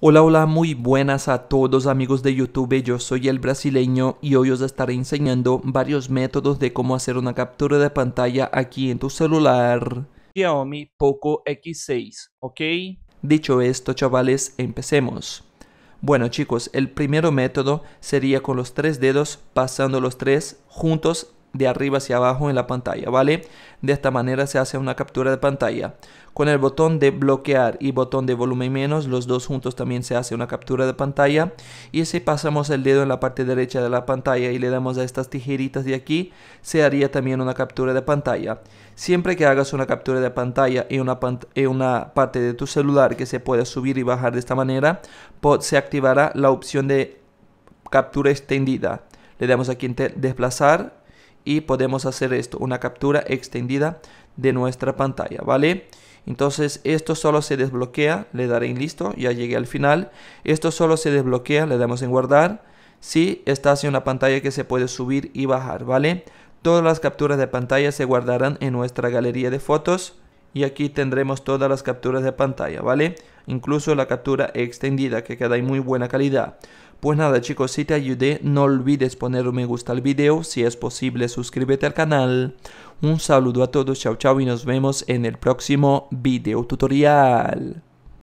Hola, hola, muy buenas a todos amigos de YouTube, yo soy el brasileño y hoy os estaré enseñando varios métodos de cómo hacer una captura de pantalla aquí en tu celular Xiaomi Poco X6, ¿ok? Dicho esto chavales, empecemos. Bueno chicos, el primero método sería con los tres dedos pasando los tres juntos de arriba hacia abajo en la pantalla, ¿vale? De esta manera se hace una captura de pantalla. Con el botón de bloquear y botón de volumen menos, los dos juntos también se hace una captura de pantalla. Y si pasamos el dedo en la parte derecha de la pantalla y le damos a estas tijeritas de aquí, se haría también una captura de pantalla. Siempre que hagas una captura de pantalla en una, en una parte de tu celular que se pueda subir y bajar de esta manera, se activará la opción de captura extendida. Le damos aquí en desplazar y podemos hacer esto, una captura extendida de nuestra pantalla, ¿vale? Entonces esto solo se desbloquea, le daré en listo, ya llegué al final. Esto solo se desbloquea, le damos en guardar. Si está hacia una pantalla que se puede subir y bajar, ¿vale? Todas las capturas de pantalla se guardarán en nuestra galería de fotos y aquí tendremos todas las capturas de pantalla, ¿vale? Incluso la captura extendida que queda en muy buena calidad. Pues nada chicos, si te ayudé, no olvides poner un me gusta al video, si es posible suscríbete al canal. Un saludo a todos, chao chao y nos vemos en el próximo video tutorial.